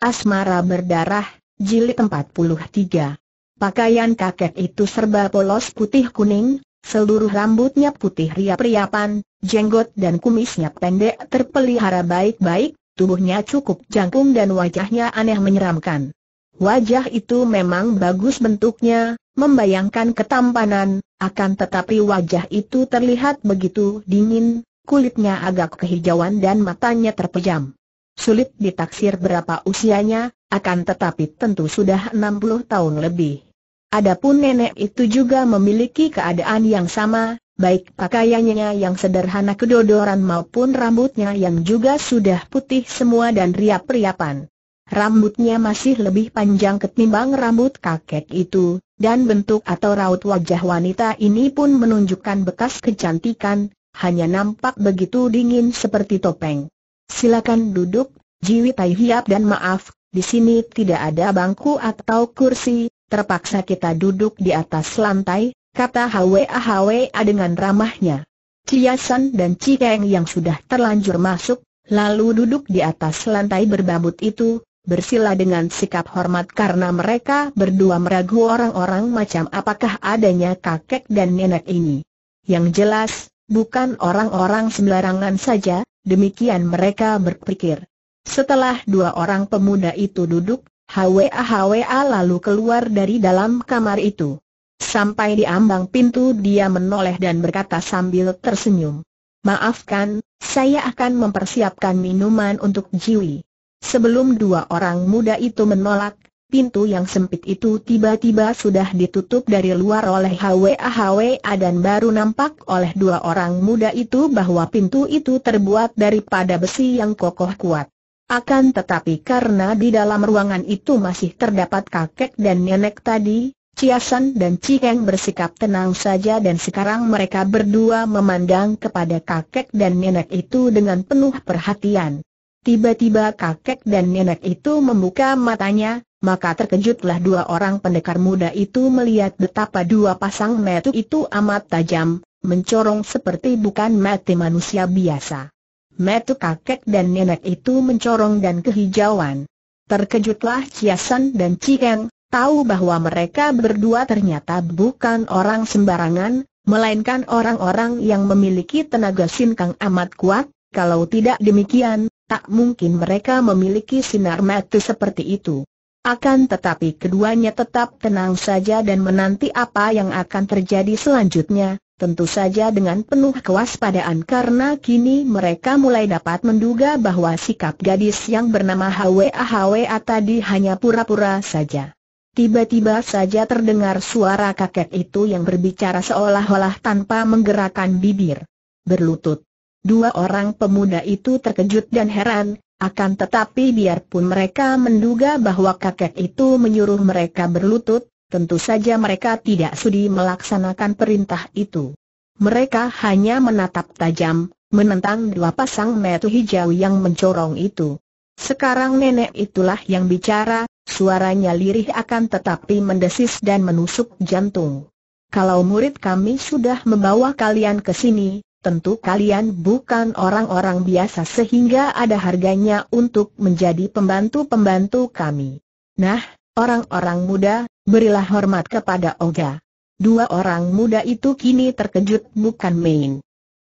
Asmara Berdarah, Jilid 43. Pakaian kakek itu serba polos putih-kuning, seluruh rambutnya putih riap-riapan, jenggot dan kumisnya pendek terpelihara baik-baik, tubuhnya cukup jangkung dan wajahnya aneh menyeramkan. Wajah itu memang bagus bentuknya, membayangkan ketampanan, akan tetapi wajah itu terlihat begitu dingin, kulitnya agak kehijauan dan matanya terpejam sulit ditaksir berapa usianya, akan tetapi tentu sudah 60 tahun lebih. Adapun nenek itu juga memiliki keadaan yang sama, baik pakaiannya yang sederhana kedodoran maupun rambutnya yang juga sudah putih semua dan riap-riapan. Rambutnya masih lebih panjang ketimbang rambut kakek itu, dan bentuk atau raut wajah wanita ini pun menunjukkan bekas kecantikan, hanya nampak begitu dingin seperti topeng. Silakan duduk Jiwi Tai Hiap dan maaf, di sini tidak ada bangku atau kursi, terpaksa kita duduk di atas lantai, kata Hwe dengan ramahnya. Ciasan dan Cikeng yang sudah terlanjur masuk, lalu duduk di atas lantai berbabut itu, bersila dengan sikap hormat karena mereka berdua meragu orang-orang macam apakah adanya kakek dan nenek ini. Yang jelas, bukan orang-orang sembarangan saja, demikian mereka berpikir. Setelah dua orang pemuda itu duduk, HWA-HWA lalu keluar dari dalam kamar itu. Sampai di ambang pintu dia menoleh dan berkata sambil tersenyum. Maafkan, saya akan mempersiapkan minuman untuk Jiwi. Sebelum dua orang muda itu menolak, pintu yang sempit itu tiba-tiba sudah ditutup dari luar oleh HWA-HWA dan baru nampak oleh dua orang muda itu bahwa pintu itu terbuat daripada besi yang kokoh kuat. Akan tetapi karena di dalam ruangan itu masih terdapat kakek dan nenek tadi, Ciasan dan Cikeng bersikap tenang saja dan sekarang mereka berdua memandang kepada kakek dan nenek itu dengan penuh perhatian. Tiba-tiba kakek dan nenek itu membuka matanya, maka terkejutlah dua orang pendekar muda itu melihat betapa dua pasang mata itu amat tajam, mencorong seperti bukan mata manusia biasa. Metu kakek dan nenek itu mencorong dan kehijauan. Terkejutlah Ciasan dan Cikeng, tahu bahwa mereka berdua ternyata bukan orang sembarangan, melainkan orang-orang yang memiliki tenaga sinkang amat kuat, kalau tidak demikian, tak mungkin mereka memiliki sinar Metu seperti itu. Akan tetapi keduanya tetap tenang saja dan menanti apa yang akan terjadi selanjutnya, tentu saja dengan penuh kewaspadaan karena kini mereka mulai dapat menduga bahwa sikap gadis yang bernama Hwa Hwa tadi hanya pura-pura saja. Tiba-tiba saja terdengar suara kakek itu yang berbicara seolah-olah tanpa menggerakkan bibir. Berlutut. Dua orang pemuda itu terkejut dan heran, akan tetapi biarpun mereka menduga bahwa kakek itu menyuruh mereka berlutut, tentu saja mereka tidak sudi melaksanakan perintah itu. Mereka hanya menatap tajam, menentang dua pasang metu hijau yang mencorong itu. Sekarang nenek itulah yang bicara, suaranya lirih akan tetapi mendesis dan menusuk jantung. Kalau murid kami sudah membawa kalian ke sini, tentu kalian bukan orang-orang biasa sehingga ada harganya untuk menjadi pembantu-pembantu kami. Nah, orang-orang muda, Berilah hormat kepada Oga. Dua orang muda itu kini terkejut bukan main.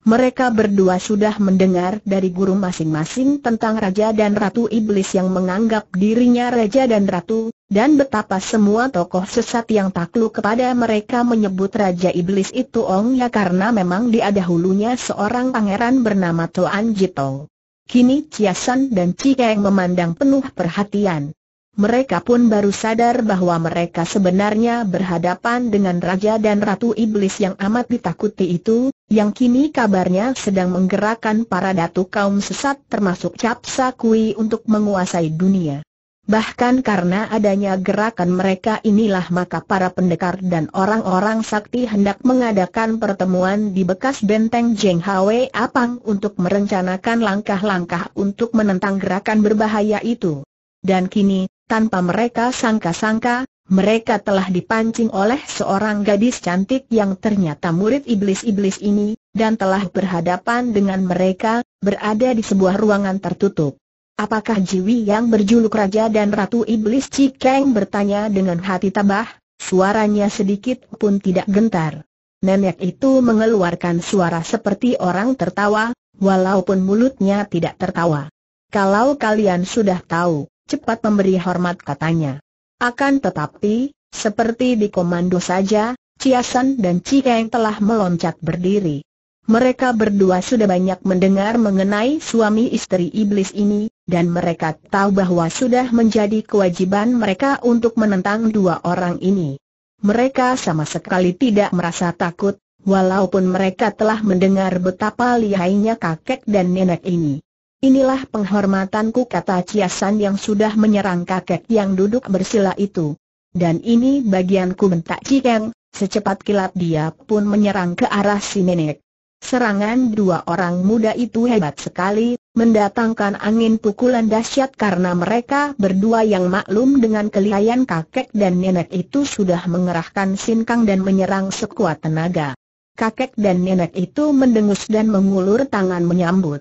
Mereka berdua sudah mendengar dari guru masing-masing tentang Raja dan Ratu Iblis yang menganggap dirinya Raja dan Ratu, dan betapa semua tokoh sesat yang takluk kepada mereka menyebut Raja Iblis itu Ong Ya karena memang dia dahulunya seorang pangeran bernama Toan Jitong. Kini Ciasan dan Chikeng memandang penuh perhatian mereka pun baru sadar bahwa mereka sebenarnya berhadapan dengan Raja dan Ratu Iblis yang amat ditakuti itu, yang kini kabarnya sedang menggerakkan para datu kaum sesat termasuk Capsa Kui untuk menguasai dunia. Bahkan karena adanya gerakan mereka inilah maka para pendekar dan orang-orang sakti hendak mengadakan pertemuan di bekas benteng Jeng Hwe Apang untuk merencanakan langkah-langkah untuk menentang gerakan berbahaya itu. Dan kini, tanpa mereka sangka-sangka, mereka telah dipancing oleh seorang gadis cantik yang ternyata murid iblis-iblis ini, dan telah berhadapan dengan mereka, berada di sebuah ruangan tertutup. Apakah Jiwi yang berjuluk Raja dan Ratu Iblis Cikeng bertanya dengan hati tabah, suaranya sedikit pun tidak gentar. Nenek itu mengeluarkan suara seperti orang tertawa, walaupun mulutnya tidak tertawa. Kalau kalian sudah tahu, cepat memberi hormat katanya. Akan tetapi, seperti di komando saja, Ciasan dan Cikeng telah meloncat berdiri. Mereka berdua sudah banyak mendengar mengenai suami istri iblis ini, dan mereka tahu bahwa sudah menjadi kewajiban mereka untuk menentang dua orang ini. Mereka sama sekali tidak merasa takut, walaupun mereka telah mendengar betapa lihainya kakek dan nenek ini. Inilah penghormatanku kata Ciasan yang sudah menyerang kakek yang duduk bersila itu. Dan ini bagianku bentak Cikeng, secepat kilat dia pun menyerang ke arah si nenek. Serangan dua orang muda itu hebat sekali, mendatangkan angin pukulan dahsyat karena mereka berdua yang maklum dengan kelihayan kakek dan nenek itu sudah mengerahkan sinkang dan menyerang sekuat tenaga. Kakek dan nenek itu mendengus dan mengulur tangan menyambut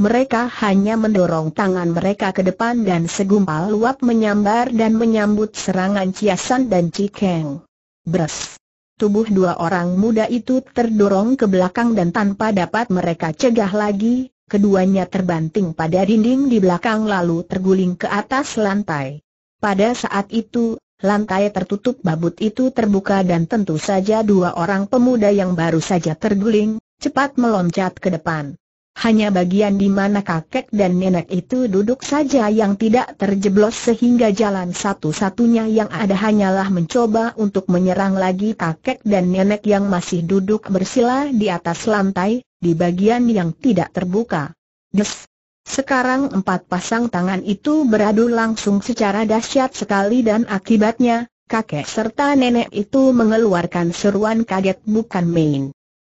mereka hanya mendorong tangan mereka ke depan dan segumpal luap menyambar dan menyambut serangan Ciasan dan Cikeng. Bres! Tubuh dua orang muda itu terdorong ke belakang dan tanpa dapat mereka cegah lagi, keduanya terbanting pada dinding di belakang lalu terguling ke atas lantai. Pada saat itu, lantai tertutup babut itu terbuka dan tentu saja dua orang pemuda yang baru saja terguling, cepat meloncat ke depan. Hanya bagian di mana kakek dan nenek itu duduk saja yang tidak terjeblos sehingga jalan satu-satunya yang ada hanyalah mencoba untuk menyerang lagi kakek dan nenek yang masih duduk bersila di atas lantai, di bagian yang tidak terbuka. Des! Sekarang empat pasang tangan itu beradu langsung secara dahsyat sekali dan akibatnya, kakek serta nenek itu mengeluarkan seruan kaget bukan main.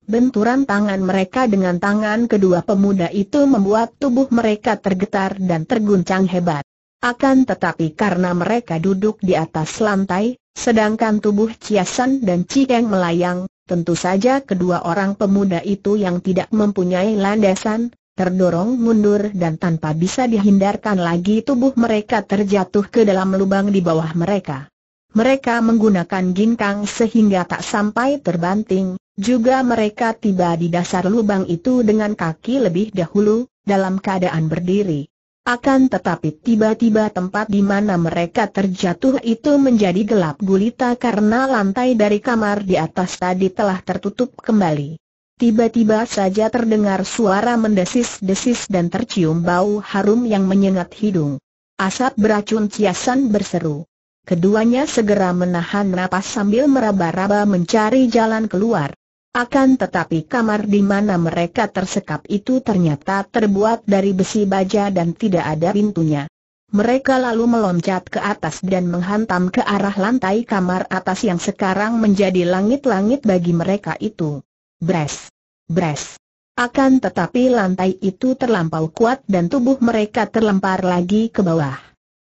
Benturan tangan mereka dengan tangan kedua pemuda itu membuat tubuh mereka tergetar dan terguncang hebat. Akan tetapi karena mereka duduk di atas lantai, sedangkan tubuh Ciasan dan Cikeng melayang, tentu saja kedua orang pemuda itu yang tidak mempunyai landasan, terdorong mundur dan tanpa bisa dihindarkan lagi tubuh mereka terjatuh ke dalam lubang di bawah mereka. Mereka menggunakan ginkang sehingga tak sampai terbanting, juga mereka tiba di dasar lubang itu dengan kaki lebih dahulu, dalam keadaan berdiri. Akan tetapi tiba-tiba tempat di mana mereka terjatuh itu menjadi gelap gulita karena lantai dari kamar di atas tadi telah tertutup kembali. Tiba-tiba saja terdengar suara mendesis-desis dan tercium bau harum yang menyengat hidung. Asap beracun ciasan berseru. Keduanya segera menahan napas sambil meraba-raba mencari jalan keluar. Akan tetapi kamar di mana mereka tersekap itu ternyata terbuat dari besi baja dan tidak ada pintunya. Mereka lalu meloncat ke atas dan menghantam ke arah lantai kamar atas yang sekarang menjadi langit-langit bagi mereka itu. Bres! Bres! Akan tetapi lantai itu terlampau kuat dan tubuh mereka terlempar lagi ke bawah.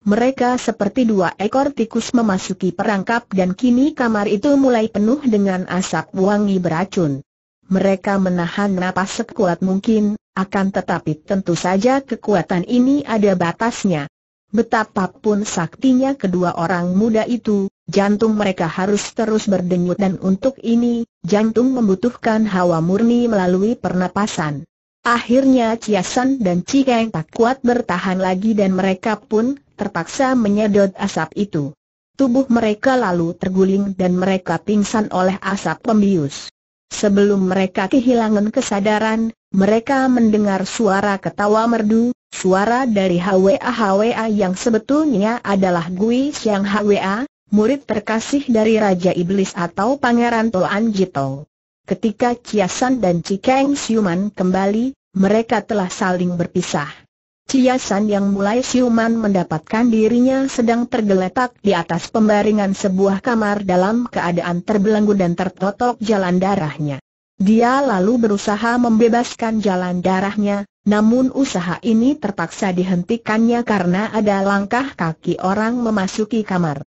Mereka seperti dua ekor tikus memasuki perangkap dan kini kamar itu mulai penuh dengan asap wangi beracun. Mereka menahan napas sekuat mungkin, akan tetapi tentu saja kekuatan ini ada batasnya. Betapapun saktinya kedua orang muda itu, jantung mereka harus terus berdenyut dan untuk ini, jantung membutuhkan hawa murni melalui pernapasan. Akhirnya Ciasan dan Cikeng tak kuat bertahan lagi dan mereka pun terpaksa menyedot asap itu. Tubuh mereka lalu terguling dan mereka pingsan oleh asap pembius. Sebelum mereka kehilangan kesadaran, mereka mendengar suara ketawa merdu, suara dari HWA-HWA yang sebetulnya adalah Gui Xiang HWA, murid terkasih dari Raja Iblis atau Pangeran Toan Jito. Ketika Chiasan dan Cikeng Siuman kembali, mereka telah saling berpisah. Ciasan yang mulai siuman mendapatkan dirinya sedang tergeletak di atas pembaringan sebuah kamar dalam keadaan terbelenggu dan tertotok jalan darahnya. Dia lalu berusaha membebaskan jalan darahnya, namun usaha ini terpaksa dihentikannya karena ada langkah kaki orang memasuki kamar.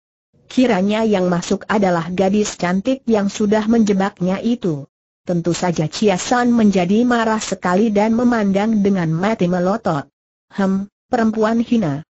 Kiranya yang masuk adalah gadis cantik yang sudah menjebaknya itu. Tentu saja Ciasan menjadi marah sekali dan memandang dengan mati melotot. Hem, perempuan hina.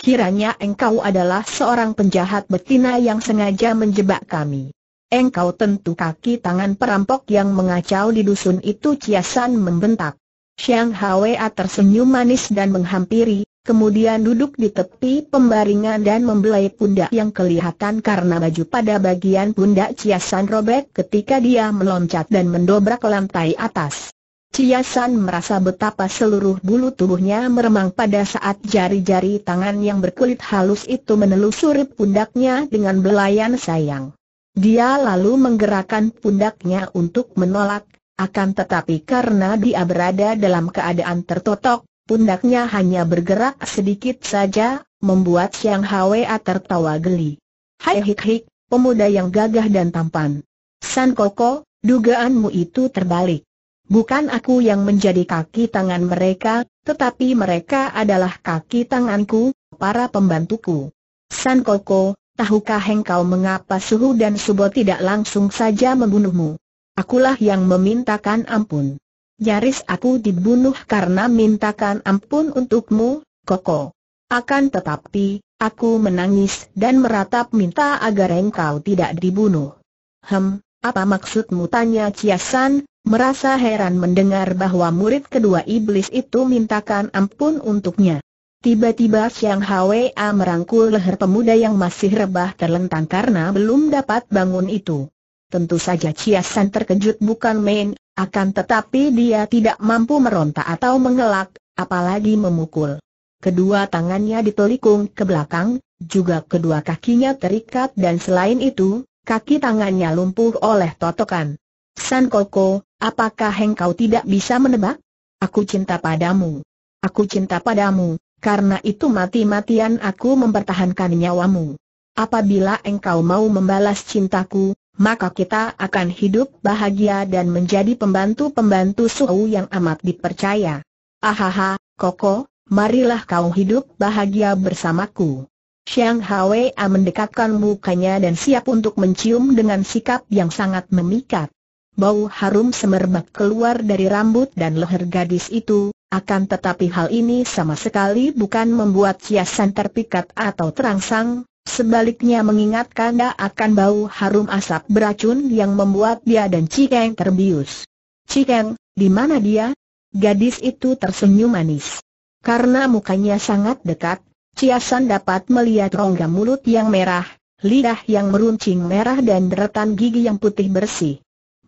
Kiranya engkau adalah seorang penjahat betina yang sengaja menjebak kami. Engkau tentu kaki tangan perampok yang mengacau di dusun itu Ciasan membentak. Xiang Hwa tersenyum manis dan menghampiri, kemudian duduk di tepi pembaringan dan membelai pundak yang kelihatan karena baju pada bagian pundak Ciasan robek ketika dia meloncat dan mendobrak lantai atas. Ciasan merasa betapa seluruh bulu tubuhnya meremang pada saat jari-jari tangan yang berkulit halus itu menelusuri pundaknya dengan belayan sayang. Dia lalu menggerakkan pundaknya untuk menolak, akan tetapi karena dia berada dalam keadaan tertotok, pundaknya hanya bergerak sedikit saja, membuat Siang Hwa tertawa geli. Hai hik hik, pemuda yang gagah dan tampan. San Koko, dugaanmu itu terbalik. Bukan aku yang menjadi kaki tangan mereka, tetapi mereka adalah kaki tanganku, para pembantuku. San Koko, tahukah engkau mengapa Suhu dan Subo tidak langsung saja membunuhmu? Akulah yang memintakan ampun. Nyaris aku dibunuh karena mintakan ampun untukmu, Koko. Akan tetapi, aku menangis dan meratap minta agar engkau tidak dibunuh. Hem, apa maksudmu tanya Ciasan, merasa heran mendengar bahwa murid kedua iblis itu mintakan ampun untuknya. Tiba-tiba Siang Hwa merangkul leher pemuda yang masih rebah terlentang karena belum dapat bangun itu. Tentu saja Chia San terkejut bukan main, akan tetapi dia tidak mampu meronta atau mengelak, apalagi memukul. Kedua tangannya ditelikung ke belakang, juga kedua kakinya terikat dan selain itu, kaki tangannya lumpuh oleh totokan. San Koko, apakah engkau tidak bisa menebak? Aku cinta padamu. Aku cinta padamu, karena itu mati-matian aku mempertahankan nyawamu. Apabila engkau mau membalas cintaku, maka kita akan hidup bahagia dan menjadi pembantu-pembantu suku yang amat dipercaya. Ahaha, Koko, marilah kau hidup bahagia bersamaku. Xiang Hwa mendekatkan mukanya dan siap untuk mencium dengan sikap yang sangat memikat. Bau harum semerbak keluar dari rambut dan leher gadis itu, akan tetapi hal ini sama sekali bukan membuat hiasan terpikat atau terangsang, sebaliknya mengingatkan dia akan bau harum asap beracun yang membuat dia dan Cikeng terbius. Cikeng, di mana dia? Gadis itu tersenyum manis. Karena mukanya sangat dekat, Ciasan dapat melihat rongga mulut yang merah, lidah yang meruncing merah dan deretan gigi yang putih bersih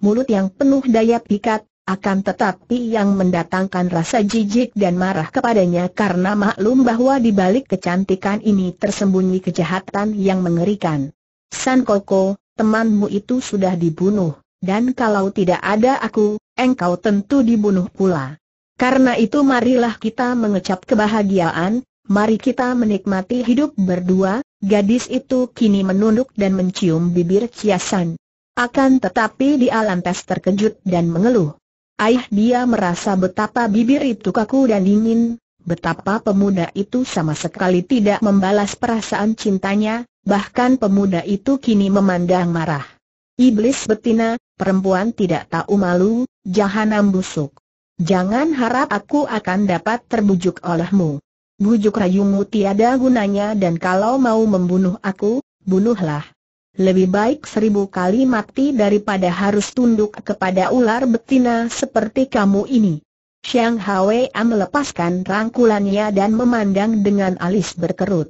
mulut yang penuh daya pikat, akan tetapi yang mendatangkan rasa jijik dan marah kepadanya karena maklum bahwa di balik kecantikan ini tersembunyi kejahatan yang mengerikan. San Koko, temanmu itu sudah dibunuh, dan kalau tidak ada aku, engkau tentu dibunuh pula. Karena itu marilah kita mengecap kebahagiaan, mari kita menikmati hidup berdua, gadis itu kini menunduk dan mencium bibir Ciasan. Akan tetapi di alam tes terkejut dan mengeluh. Ayah dia merasa betapa bibir itu kaku dan dingin, betapa pemuda itu sama sekali tidak membalas perasaan cintanya, bahkan pemuda itu kini memandang marah. Iblis betina, perempuan tidak tahu malu, jahanam busuk. Jangan harap aku akan dapat terbujuk olehmu. Bujuk rayumu tiada gunanya dan kalau mau membunuh aku, bunuhlah lebih baik seribu kali mati daripada harus tunduk kepada ular betina seperti kamu ini. Xiang Huae melepaskan rangkulannya dan memandang dengan alis berkerut.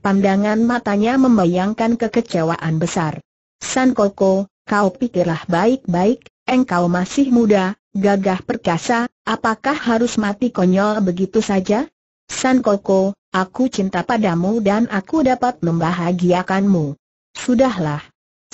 Pandangan matanya membayangkan kekecewaan besar. San Koko, kau pikirlah baik-baik, engkau masih muda, gagah perkasa, apakah harus mati konyol begitu saja? San Koko, aku cinta padamu dan aku dapat membahagiakanmu. Sudahlah.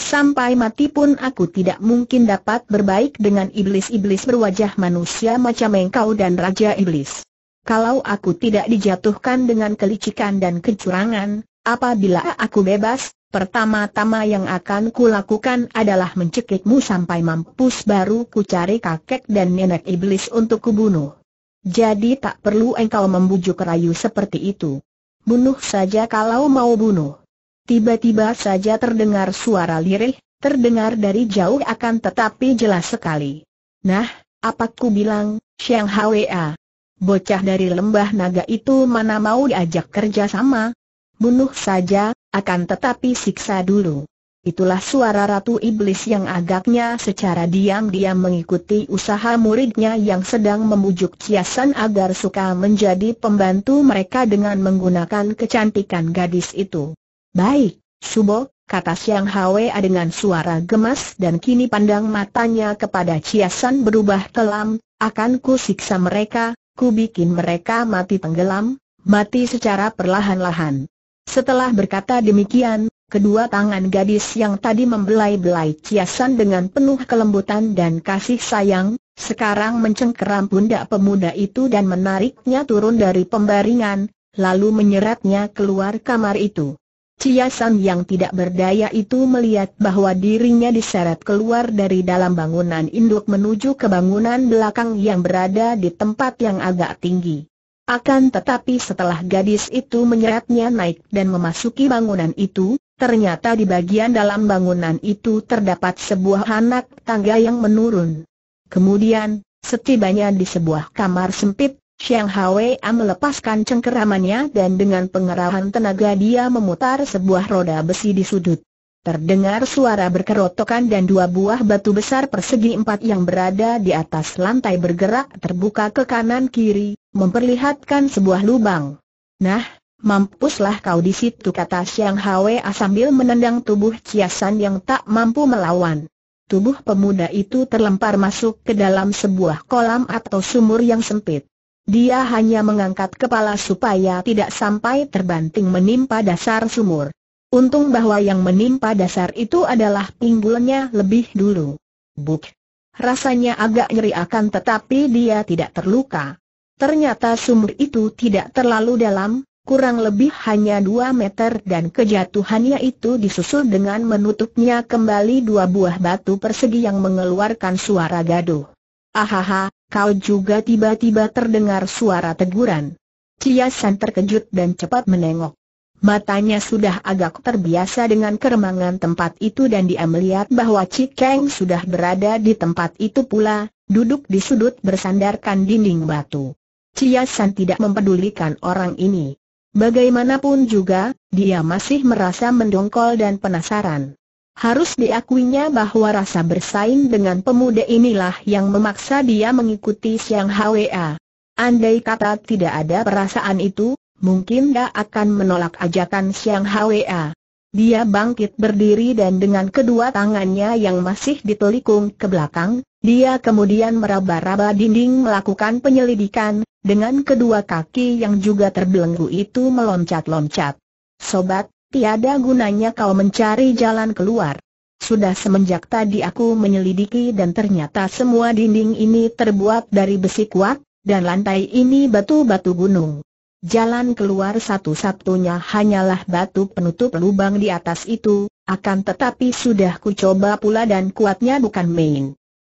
Sampai mati pun aku tidak mungkin dapat berbaik dengan iblis-iblis berwajah manusia macam engkau dan Raja Iblis. Kalau aku tidak dijatuhkan dengan kelicikan dan kecurangan, apabila aku bebas, pertama-tama yang akan kulakukan adalah mencekikmu sampai mampus baru ku cari kakek dan nenek iblis untuk kubunuh. Jadi tak perlu engkau membujuk rayu seperti itu. Bunuh saja kalau mau bunuh. Tiba-tiba saja terdengar suara lirih, terdengar dari jauh akan tetapi jelas sekali. Nah, apa ku bilang, Xiang Hwa? Bocah dari lembah naga itu mana mau diajak kerja sama? Bunuh saja, akan tetapi siksa dulu. Itulah suara Ratu Iblis yang agaknya secara diam-diam mengikuti usaha muridnya yang sedang memujuk Ciasan agar suka menjadi pembantu mereka dengan menggunakan kecantikan gadis itu. Baik, Subo, kata Siang Hwe dengan suara gemas dan kini pandang matanya kepada Ciasan berubah kelam, akan ku siksa mereka, ku bikin mereka mati tenggelam, mati secara perlahan-lahan. Setelah berkata demikian, kedua tangan gadis yang tadi membelai-belai Ciasan dengan penuh kelembutan dan kasih sayang, sekarang mencengkeram pundak pemuda itu dan menariknya turun dari pembaringan, lalu menyeretnya keluar kamar itu. Ciasan yang tidak berdaya itu melihat bahwa dirinya diseret keluar dari dalam bangunan induk menuju ke bangunan belakang yang berada di tempat yang agak tinggi. Akan tetapi setelah gadis itu menyeretnya naik dan memasuki bangunan itu, ternyata di bagian dalam bangunan itu terdapat sebuah anak tangga yang menurun. Kemudian, setibanya di sebuah kamar sempit, Chiang Hwa melepaskan cengkeramannya dan dengan pengerahan tenaga dia memutar sebuah roda besi di sudut. Terdengar suara berkerotokan dan dua buah batu besar persegi empat yang berada di atas lantai bergerak terbuka ke kanan kiri, memperlihatkan sebuah lubang. Nah, mampuslah kau di situ kata Chiang Hwa sambil menendang tubuh Chiasan yang tak mampu melawan. Tubuh pemuda itu terlempar masuk ke dalam sebuah kolam atau sumur yang sempit. Dia hanya mengangkat kepala supaya tidak sampai terbanting menimpa dasar sumur. Untung bahwa yang menimpa dasar itu adalah pinggulnya lebih dulu. Buk! Rasanya agak nyeri akan tetapi dia tidak terluka. Ternyata sumur itu tidak terlalu dalam, kurang lebih hanya 2 meter dan kejatuhannya itu disusul dengan menutupnya kembali dua buah batu persegi yang mengeluarkan suara gaduh. Ahaha, kau juga tiba-tiba terdengar suara teguran. Chia terkejut dan cepat menengok. Matanya sudah agak terbiasa dengan keremangan tempat itu dan dia melihat bahwa Cik Kang sudah berada di tempat itu pula, duduk di sudut bersandarkan dinding batu. Chia tidak mempedulikan orang ini. Bagaimanapun juga, dia masih merasa mendongkol dan penasaran. Harus diakuinya bahwa rasa bersaing dengan pemuda inilah yang memaksa dia mengikuti Siang Hwa. Andai kata tidak ada perasaan itu, mungkin dia akan menolak ajakan Siang Hwa. Dia bangkit berdiri dan dengan kedua tangannya yang masih ditelikung ke belakang, dia kemudian meraba-raba dinding melakukan penyelidikan, dengan kedua kaki yang juga terbelenggu itu meloncat-loncat. Sobat, Tiada gunanya kau mencari jalan keluar. Sudah semenjak tadi aku menyelidiki dan ternyata semua dinding ini terbuat dari besi kuat, dan lantai ini batu-batu gunung. Jalan keluar satu-satunya hanyalah batu penutup lubang di atas itu, akan tetapi sudah kucoba pula dan kuatnya bukan main.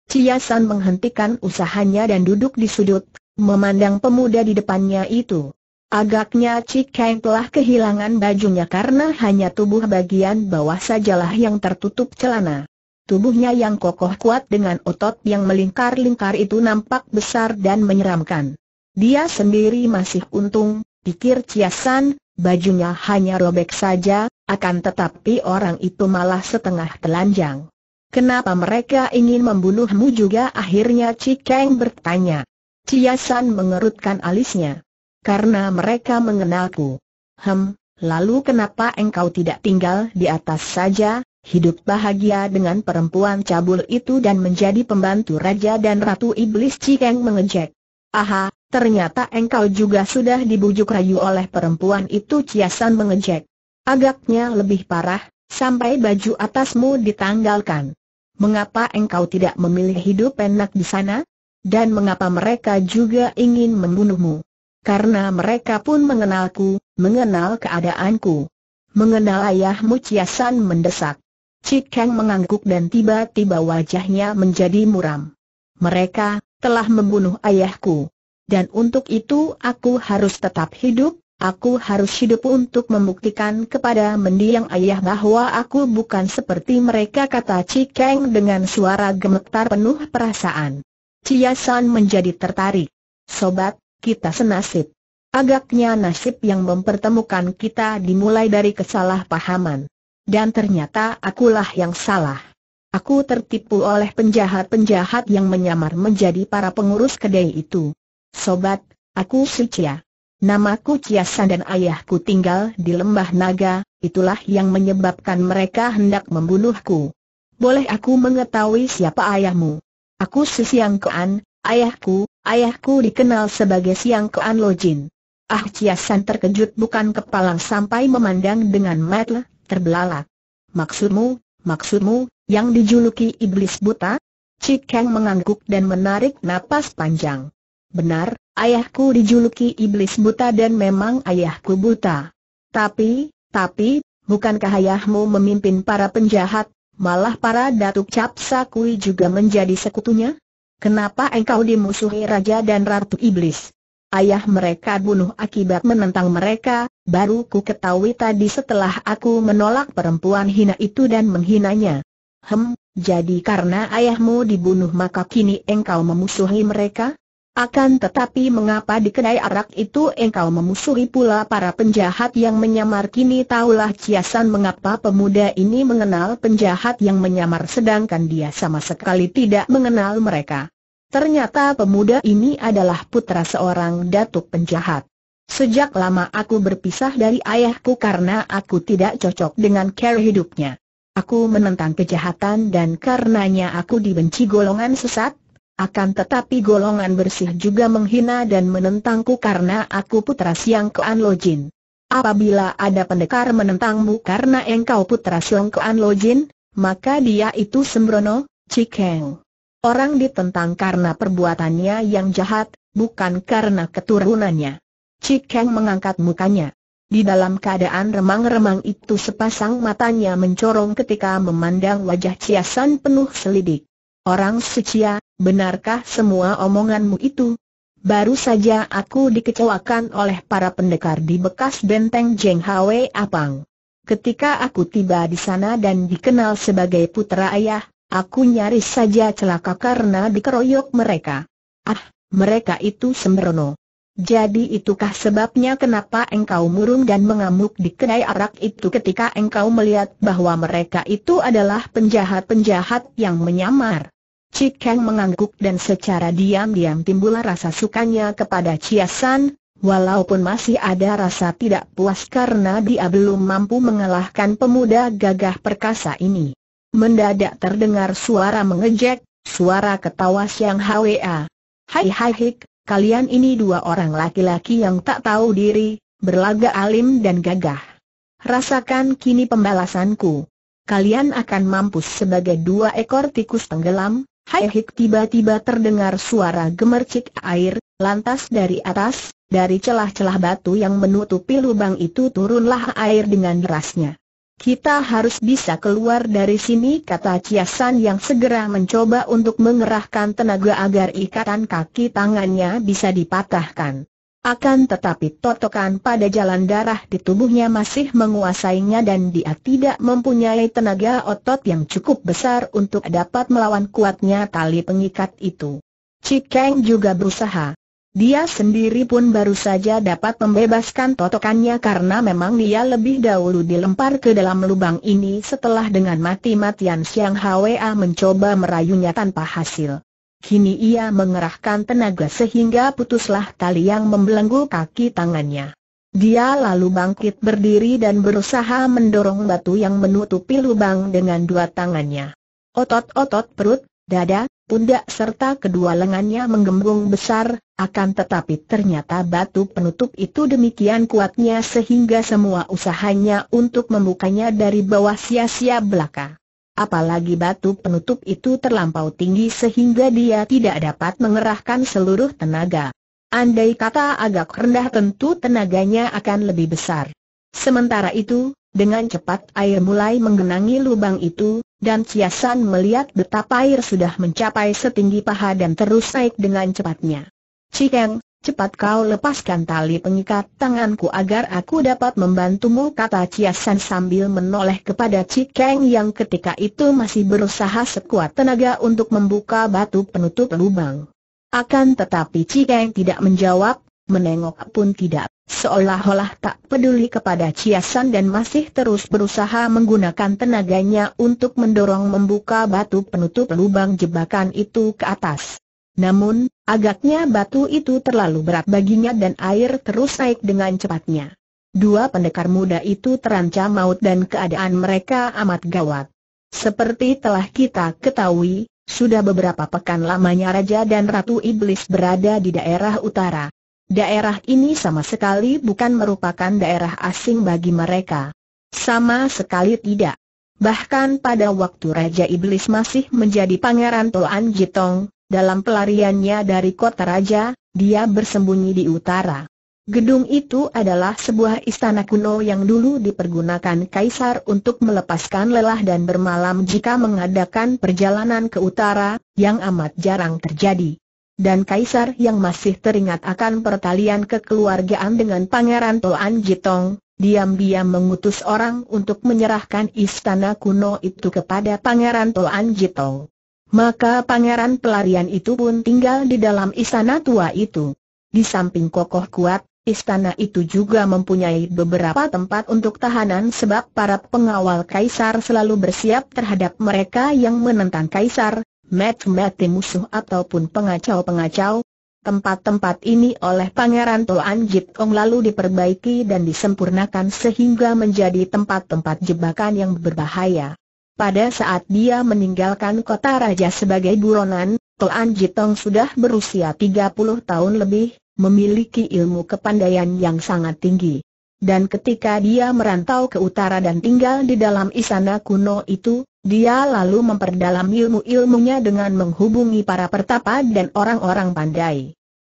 Ciasan menghentikan usahanya dan duduk di sudut, memandang pemuda di depannya itu. Agaknya Cik Kang telah kehilangan bajunya karena hanya tubuh bagian bawah sajalah yang tertutup celana. Tubuhnya yang kokoh kuat dengan otot yang melingkar-lingkar itu nampak besar dan menyeramkan. Dia sendiri masih untung, pikir Ciasan, bajunya hanya robek saja, akan tetapi orang itu malah setengah telanjang. Kenapa mereka ingin membunuhmu juga akhirnya Cik Kang bertanya. Ciasan mengerutkan alisnya karena mereka mengenalku. Hem, lalu kenapa engkau tidak tinggal di atas saja, hidup bahagia dengan perempuan cabul itu dan menjadi pembantu raja dan ratu iblis Cikeng mengejek. Aha, ternyata engkau juga sudah dibujuk rayu oleh perempuan itu Ciasan mengejek. Agaknya lebih parah, sampai baju atasmu ditanggalkan. Mengapa engkau tidak memilih hidup enak di sana? Dan mengapa mereka juga ingin membunuhmu? Karena mereka pun mengenalku, mengenal keadaanku. Mengenal ayahmu Ciasan mendesak. Cik Kang mengangguk dan tiba-tiba wajahnya menjadi muram. Mereka telah membunuh ayahku. Dan untuk itu aku harus tetap hidup, Aku harus hidup untuk membuktikan kepada mendiang ayah bahwa aku bukan seperti mereka kata Cikeng dengan suara gemetar penuh perasaan. Ciasan menjadi tertarik. Sobat, kita senasib. Agaknya nasib yang mempertemukan kita dimulai dari kesalahpahaman. Dan ternyata akulah yang salah. Aku tertipu oleh penjahat-penjahat yang menyamar menjadi para pengurus kedai itu. Sobat, aku si Namaku Cia San dan ayahku tinggal di Lembah Naga, itulah yang menyebabkan mereka hendak membunuhku. Boleh aku mengetahui siapa ayahmu? Aku si Kean, Ayahku, ayahku dikenal sebagai Siang Kean Lo Ah Chia terkejut bukan kepalang sampai memandang dengan mata terbelalak. Maksudmu, maksudmu, yang dijuluki iblis buta? Cik Cikeng mengangguk dan menarik napas panjang. Benar, ayahku dijuluki iblis buta dan memang ayahku buta. Tapi, tapi, bukankah ayahmu memimpin para penjahat, malah para datuk capsa kui juga menjadi sekutunya? Kenapa engkau dimusuhi Raja dan Ratu Iblis? Ayah mereka bunuh akibat menentang mereka, baru ku ketahui tadi setelah aku menolak perempuan hina itu dan menghinanya. Hem, jadi karena ayahmu dibunuh maka kini engkau memusuhi mereka? Akan tetapi mengapa di kedai arak itu engkau memusuhi pula para penjahat yang menyamar kini tahulah ciasan mengapa pemuda ini mengenal penjahat yang menyamar sedangkan dia sama sekali tidak mengenal mereka. Ternyata pemuda ini adalah putra seorang datuk penjahat. Sejak lama aku berpisah dari ayahku karena aku tidak cocok dengan cara hidupnya. Aku menentang kejahatan dan karenanya aku dibenci golongan sesat, akan tetapi golongan bersih juga menghina dan menentangku karena aku putra Siang Kean Lojin. Apabila ada pendekar menentangmu karena engkau putra Siang Kean Lojin, maka dia itu sembrono, Cikeng. Orang ditentang karena perbuatannya yang jahat, bukan karena keturunannya. Cikeng mengangkat mukanya. Di dalam keadaan remang-remang itu sepasang matanya mencorong ketika memandang wajah Ciasan penuh selidik. Orang secia, ya, benarkah semua omonganmu itu? Baru saja aku dikecewakan oleh para pendekar di bekas benteng Jeng Hwe Apang. Ketika aku tiba di sana dan dikenal sebagai putra ayah, aku nyaris saja celaka karena dikeroyok mereka. Ah, mereka itu sembrono. Jadi itukah sebabnya kenapa engkau murung dan mengamuk di kedai arak itu ketika engkau melihat bahwa mereka itu adalah penjahat-penjahat yang menyamar? Cikeng mengangguk dan secara diam-diam timbul rasa sukanya kepada Ciasan, walaupun masih ada rasa tidak puas karena dia belum mampu mengalahkan pemuda gagah perkasa ini. Mendadak terdengar suara mengejek, suara ketawa siang HWA. Hai hai hik, kalian ini dua orang laki-laki yang tak tahu diri, berlagak alim dan gagah. Rasakan kini pembalasanku. Kalian akan mampus sebagai dua ekor tikus tenggelam, Hai tiba-tiba terdengar suara gemercik air, lantas dari atas, dari celah-celah batu yang menutupi lubang itu turunlah air dengan derasnya. Kita harus bisa keluar dari sini kata Ciasan yang segera mencoba untuk mengerahkan tenaga agar ikatan kaki tangannya bisa dipatahkan. Akan tetapi totokan pada jalan darah di tubuhnya masih menguasainya dan dia tidak mempunyai tenaga otot yang cukup besar untuk dapat melawan kuatnya tali pengikat itu. Cikeng juga berusaha. Dia sendiri pun baru saja dapat membebaskan totokannya karena memang dia lebih dahulu dilempar ke dalam lubang ini setelah dengan mati-matian Siang Hwa mencoba merayunya tanpa hasil. Kini ia mengerahkan tenaga sehingga putuslah tali yang membelenggu kaki tangannya. Dia lalu bangkit berdiri dan berusaha mendorong batu yang menutupi lubang dengan dua tangannya. Otot-otot perut, dada, pundak serta kedua lengannya menggembung besar, akan tetapi ternyata batu penutup itu demikian kuatnya sehingga semua usahanya untuk membukanya dari bawah sia-sia belaka. Apalagi batu penutup itu terlampau tinggi sehingga dia tidak dapat mengerahkan seluruh tenaga. Andai kata agak rendah tentu tenaganya akan lebih besar. Sementara itu, dengan cepat air mulai menggenangi lubang itu, dan Ciasan melihat betapa air sudah mencapai setinggi paha dan terus naik dengan cepatnya. Cikeng, cepat kau lepaskan tali pengikat tanganku agar aku dapat membantumu kata Ciasan sambil menoleh kepada Cikeng yang ketika itu masih berusaha sekuat tenaga untuk membuka batu penutup lubang. Akan tetapi Cikeng tidak menjawab, menengok pun tidak, seolah-olah tak peduli kepada Ciasan dan masih terus berusaha menggunakan tenaganya untuk mendorong membuka batu penutup lubang jebakan itu ke atas. Namun, agaknya batu itu terlalu berat baginya dan air terus naik dengan cepatnya. Dua pendekar muda itu terancam maut dan keadaan mereka amat gawat. Seperti telah kita ketahui, sudah beberapa pekan lamanya Raja dan Ratu Iblis berada di daerah utara. Daerah ini sama sekali bukan merupakan daerah asing bagi mereka. Sama sekali tidak. Bahkan pada waktu Raja Iblis masih menjadi pangeran Toan Jitong, dalam pelariannya dari kota Raja, dia bersembunyi di utara. Gedung itu adalah sebuah istana kuno yang dulu dipergunakan kaisar untuk melepaskan lelah dan bermalam jika mengadakan perjalanan ke utara, yang amat jarang terjadi dan kaisar yang masih teringat akan pertalian kekeluargaan dengan Pangeran Toan Jitong, diam-diam mengutus orang untuk menyerahkan istana kuno itu kepada Pangeran Toan Jitong. Maka pangeran pelarian itu pun tinggal di dalam istana tua itu. Di samping kokoh kuat, Istana itu juga mempunyai beberapa tempat untuk tahanan sebab para pengawal kaisar selalu bersiap terhadap mereka yang menentang kaisar, mati-mati musuh ataupun pengacau-pengacau. Tempat-tempat ini oleh Pangeran Toan Jit Kong lalu diperbaiki dan disempurnakan sehingga menjadi tempat-tempat jebakan yang berbahaya. Pada saat dia meninggalkan kota raja sebagai buronan, Toan Jitong sudah berusia 30 tahun lebih, memiliki ilmu kepandaian yang sangat tinggi. Dan ketika dia merantau ke utara dan tinggal di dalam istana kuno itu, dia lalu memperdalam ilmu-ilmunya dengan menghubungi para pertapa dan orang-orang pandai.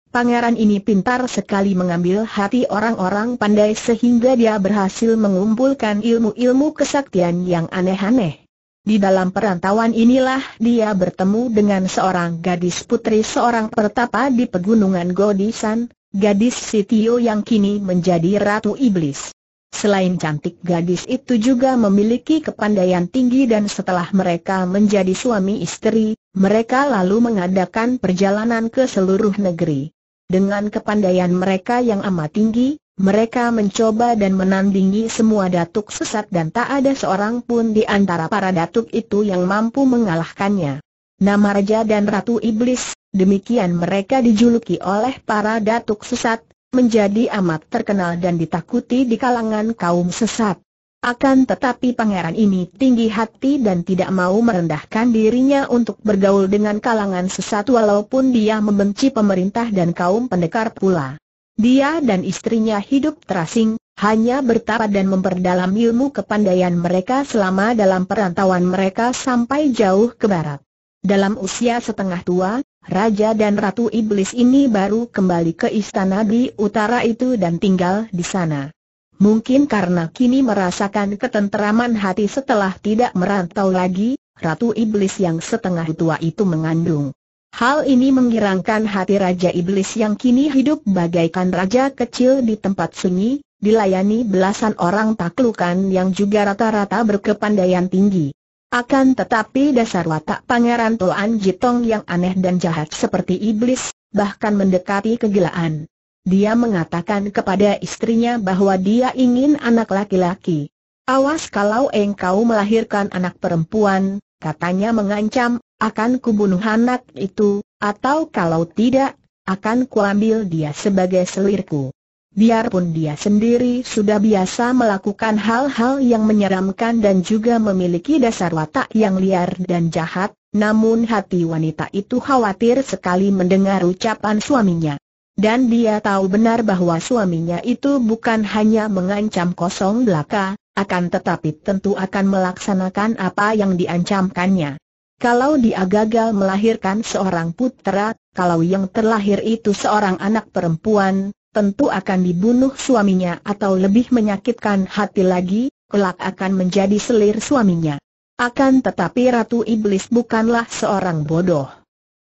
Pangeran ini pintar sekali mengambil hati orang-orang pandai sehingga dia berhasil mengumpulkan ilmu-ilmu kesaktian yang aneh-aneh. Di dalam perantauan inilah dia bertemu dengan seorang gadis putri seorang pertapa di pegunungan Godisan, gadis Sitio yang kini menjadi Ratu Iblis. Selain cantik gadis itu juga memiliki kepandaian tinggi dan setelah mereka menjadi suami istri, mereka lalu mengadakan perjalanan ke seluruh negeri. Dengan kepandaian mereka yang amat tinggi, mereka mencoba dan menandingi semua datuk sesat dan tak ada seorang pun di antara para datuk itu yang mampu mengalahkannya. Nama Raja dan Ratu Iblis, demikian mereka dijuluki oleh para datuk sesat, menjadi amat terkenal dan ditakuti di kalangan kaum sesat. Akan tetapi pangeran ini tinggi hati dan tidak mau merendahkan dirinya untuk bergaul dengan kalangan sesat walaupun dia membenci pemerintah dan kaum pendekar pula. Dia dan istrinya hidup terasing, hanya bertapa dan memperdalam ilmu kepandaian mereka selama dalam perantauan mereka sampai jauh ke barat. Dalam usia setengah tua, Raja dan Ratu Iblis ini baru kembali ke istana di utara itu dan tinggal di sana. Mungkin karena kini merasakan ketenteraman hati setelah tidak merantau lagi, Ratu Iblis yang setengah tua itu mengandung Hal ini menggirangkan hati Raja Iblis yang kini hidup bagaikan raja kecil di tempat sunyi, dilayani belasan orang taklukan yang juga rata-rata berkepandaian tinggi. Akan tetapi dasar watak Pangeran Toan Jitong yang aneh dan jahat seperti iblis, bahkan mendekati kegilaan. Dia mengatakan kepada istrinya bahwa dia ingin anak laki-laki. Awas kalau engkau melahirkan anak perempuan, katanya mengancam, akan kubunuh anak itu, atau kalau tidak, akan kuambil dia sebagai selirku. Biarpun dia sendiri sudah biasa melakukan hal-hal yang menyeramkan dan juga memiliki dasar watak yang liar dan jahat, namun hati wanita itu khawatir sekali mendengar ucapan suaminya. Dan dia tahu benar bahwa suaminya itu bukan hanya mengancam kosong belaka, akan tetapi tentu akan melaksanakan apa yang diancamkannya. Kalau dia gagal melahirkan seorang putera, kalau yang terlahir itu seorang anak perempuan, tentu akan dibunuh suaminya atau lebih menyakitkan hati lagi, kelak akan menjadi selir suaminya. Akan tetapi Ratu Iblis bukanlah seorang bodoh.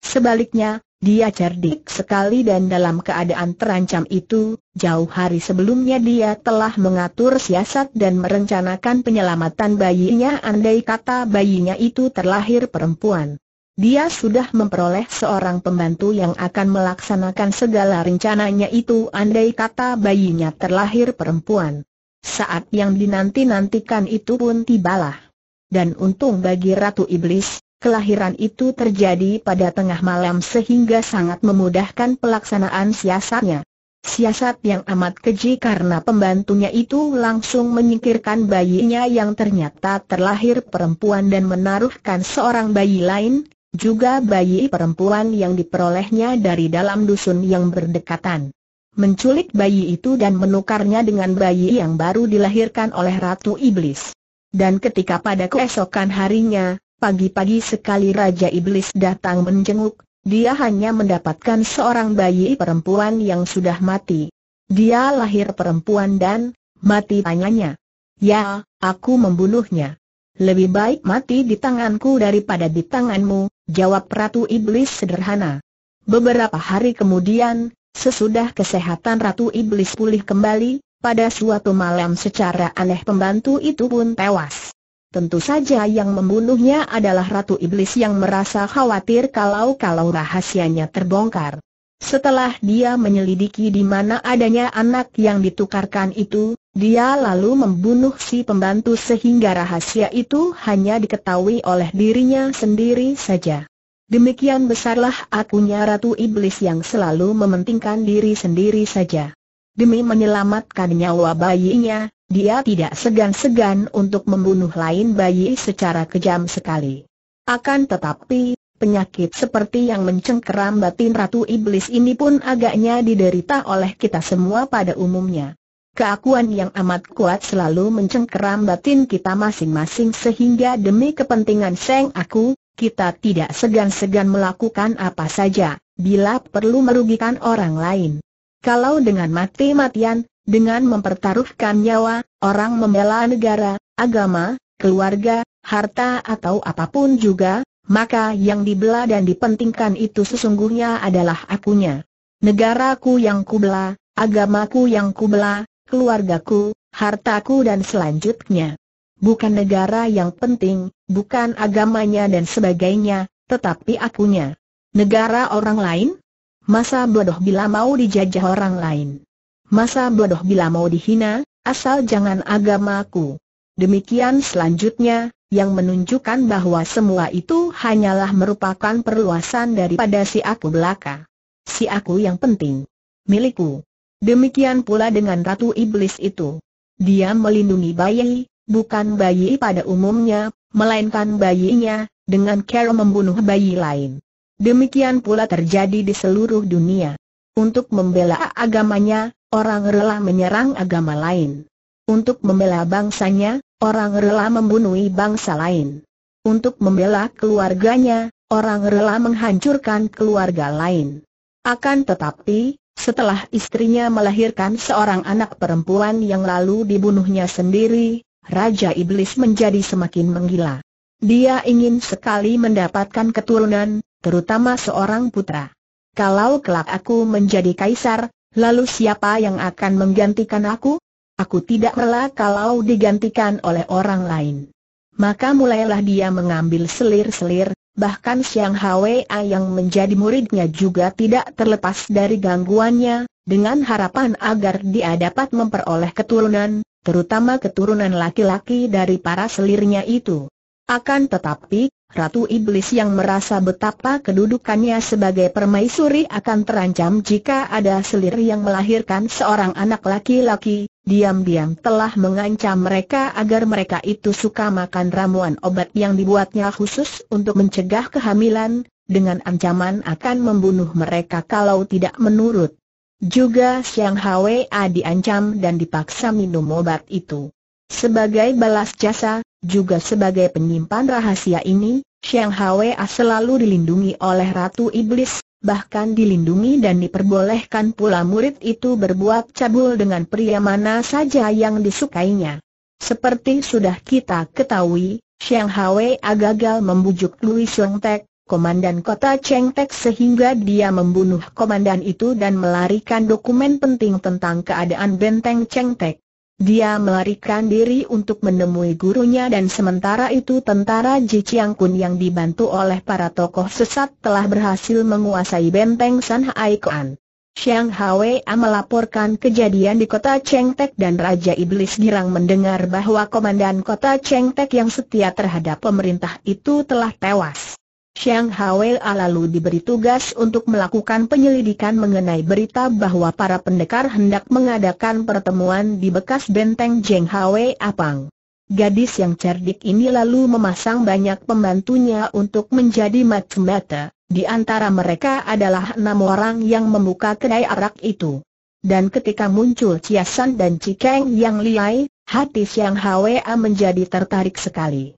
Sebaliknya, dia cerdik sekali dan dalam keadaan terancam itu, jauh hari sebelumnya dia telah mengatur siasat dan merencanakan penyelamatan bayinya andai kata bayinya itu terlahir perempuan. Dia sudah memperoleh seorang pembantu yang akan melaksanakan segala rencananya itu andai kata bayinya terlahir perempuan. Saat yang dinanti-nantikan itu pun tibalah. Dan untung bagi Ratu Iblis, Kelahiran itu terjadi pada tengah malam sehingga sangat memudahkan pelaksanaan siasatnya. Siasat yang amat keji karena pembantunya itu langsung menyingkirkan bayinya yang ternyata terlahir perempuan dan menaruhkan seorang bayi lain, juga bayi perempuan yang diperolehnya dari dalam dusun yang berdekatan. Menculik bayi itu dan menukarnya dengan bayi yang baru dilahirkan oleh Ratu Iblis. Dan ketika pada keesokan harinya, Pagi-pagi sekali Raja Iblis datang menjenguk, dia hanya mendapatkan seorang bayi perempuan yang sudah mati. Dia lahir perempuan dan mati tanyanya. Ya, aku membunuhnya. Lebih baik mati di tanganku daripada di tanganmu, jawab Ratu Iblis sederhana. Beberapa hari kemudian, sesudah kesehatan Ratu Iblis pulih kembali, pada suatu malam secara aneh pembantu itu pun tewas. Tentu saja yang membunuhnya adalah Ratu Iblis yang merasa khawatir kalau-kalau rahasianya terbongkar. Setelah dia menyelidiki di mana adanya anak yang ditukarkan itu, dia lalu membunuh si pembantu sehingga rahasia itu hanya diketahui oleh dirinya sendiri saja. Demikian besarlah akunya Ratu Iblis yang selalu mementingkan diri sendiri saja. Demi menyelamatkan nyawa bayinya, dia tidak segan-segan untuk membunuh lain bayi secara kejam sekali. Akan tetapi, penyakit seperti yang mencengkeram batin Ratu Iblis ini pun agaknya diderita oleh kita semua pada umumnya. Keakuan yang amat kuat selalu mencengkeram batin kita masing-masing sehingga demi kepentingan Seng Aku, kita tidak segan-segan melakukan apa saja, bila perlu merugikan orang lain. Kalau dengan mati-matian, dengan mempertaruhkan nyawa, orang membela negara, agama, keluarga, harta atau apapun juga, maka yang dibela dan dipentingkan itu sesungguhnya adalah akunya. Negaraku yang kubela, agamaku yang kubela, keluargaku, hartaku dan selanjutnya. Bukan negara yang penting, bukan agamanya dan sebagainya, tetapi akunya. Negara orang lain? Masa bodoh bila mau dijajah orang lain. Masa bodoh bila mau dihina, asal jangan agamaku. Demikian selanjutnya, yang menunjukkan bahwa semua itu hanyalah merupakan perluasan daripada si aku belaka. Si aku yang penting. Milikku. Demikian pula dengan Ratu Iblis itu. Dia melindungi bayi, bukan bayi pada umumnya, melainkan bayinya, dengan cara membunuh bayi lain. Demikian pula terjadi di seluruh dunia. Untuk membela agamanya, orang rela menyerang agama lain. Untuk membela bangsanya, orang rela membunuhi bangsa lain. Untuk membela keluarganya, orang rela menghancurkan keluarga lain. Akan tetapi, setelah istrinya melahirkan seorang anak perempuan yang lalu dibunuhnya sendiri, Raja Iblis menjadi semakin menggila. Dia ingin sekali mendapatkan keturunan, terutama seorang putra. Kalau kelak aku menjadi kaisar, Lalu siapa yang akan menggantikan aku? Aku tidak rela kalau digantikan oleh orang lain. Maka mulailah dia mengambil selir-selir, bahkan Siang Hwa yang menjadi muridnya juga tidak terlepas dari gangguannya, dengan harapan agar dia dapat memperoleh keturunan, terutama keturunan laki-laki dari para selirnya itu. Akan tetapi, Ratu Iblis yang merasa betapa kedudukannya sebagai permaisuri akan terancam jika ada selir yang melahirkan seorang anak laki-laki, diam-diam telah mengancam mereka agar mereka itu suka makan ramuan obat yang dibuatnya khusus untuk mencegah kehamilan, dengan ancaman akan membunuh mereka kalau tidak menurut. Juga Siang Hwa diancam dan dipaksa minum obat itu. Sebagai balas jasa, juga sebagai penyimpan rahasia ini, Xiang Hwa selalu dilindungi oleh Ratu Iblis, bahkan dilindungi dan diperbolehkan pula murid itu berbuat cabul dengan pria mana saja yang disukainya. Seperti sudah kita ketahui, Xiang Hwa gagal membujuk Lui Xiong Tek, komandan kota Cheng Tek sehingga dia membunuh komandan itu dan melarikan dokumen penting tentang keadaan benteng Cheng Tek. Dia melarikan diri untuk menemui gurunya dan sementara itu tentara Ji Chiang Kun yang dibantu oleh para tokoh sesat telah berhasil menguasai benteng San Hai Xiang Hwa melaporkan kejadian di kota Chengtek dan Raja Iblis Girang mendengar bahwa komandan kota Chengtek yang setia terhadap pemerintah itu telah tewas. Chiang Hwei lalu diberi tugas untuk melakukan penyelidikan mengenai berita bahwa para pendekar hendak mengadakan pertemuan di bekas benteng Jeng Hwei Apang. Gadis yang cerdik ini lalu memasang banyak pembantunya untuk menjadi macam mata di antara mereka adalah enam orang yang membuka kedai arak itu. Dan ketika muncul Ciasan dan Cikeng yang liai, hati Siang Hwa menjadi tertarik sekali.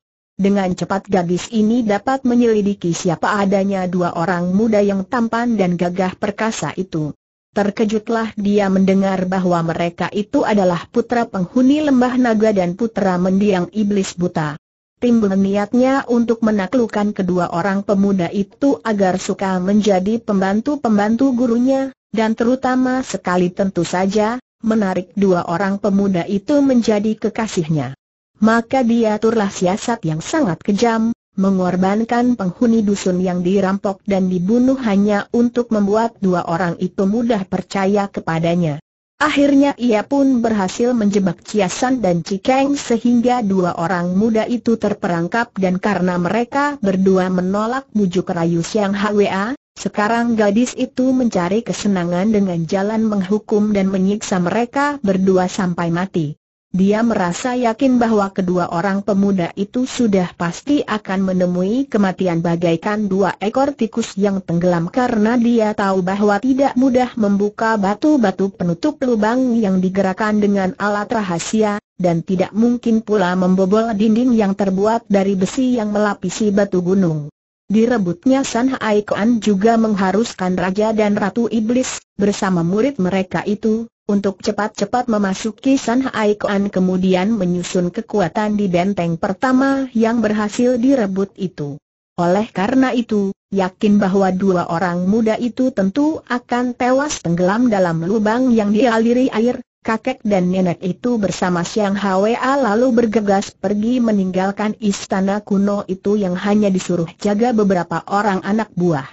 Dengan cepat gadis ini dapat menyelidiki siapa adanya dua orang muda yang tampan dan gagah perkasa itu. Terkejutlah dia mendengar bahwa mereka itu adalah putra penghuni lembah naga dan putra mendiang iblis buta. Timbul niatnya untuk menaklukkan kedua orang pemuda itu agar suka menjadi pembantu-pembantu gurunya, dan terutama sekali tentu saja, menarik dua orang pemuda itu menjadi kekasihnya maka diaturlah siasat yang sangat kejam, mengorbankan penghuni dusun yang dirampok dan dibunuh hanya untuk membuat dua orang itu mudah percaya kepadanya. Akhirnya ia pun berhasil menjebak Ciasan dan Cikeng sehingga dua orang muda itu terperangkap dan karena mereka berdua menolak bujuk rayu Siang Hwa, sekarang gadis itu mencari kesenangan dengan jalan menghukum dan menyiksa mereka berdua sampai mati. Dia merasa yakin bahwa kedua orang pemuda itu sudah pasti akan menemui kematian bagaikan dua ekor tikus yang tenggelam karena dia tahu bahwa tidak mudah membuka batu-batu penutup lubang yang digerakkan dengan alat rahasia, dan tidak mungkin pula membobol dinding yang terbuat dari besi yang melapisi batu gunung. Direbutnya San Haikuan juga mengharuskan Raja dan Ratu Iblis, bersama murid mereka itu, untuk cepat-cepat memasuki San Haikuan kemudian menyusun kekuatan di benteng pertama yang berhasil direbut itu. Oleh karena itu, yakin bahwa dua orang muda itu tentu akan tewas tenggelam dalam lubang yang dialiri air, kakek dan nenek itu bersama Siang Hwa lalu bergegas pergi meninggalkan istana kuno itu yang hanya disuruh jaga beberapa orang anak buah.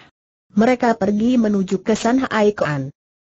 Mereka pergi menuju ke San Haikuan.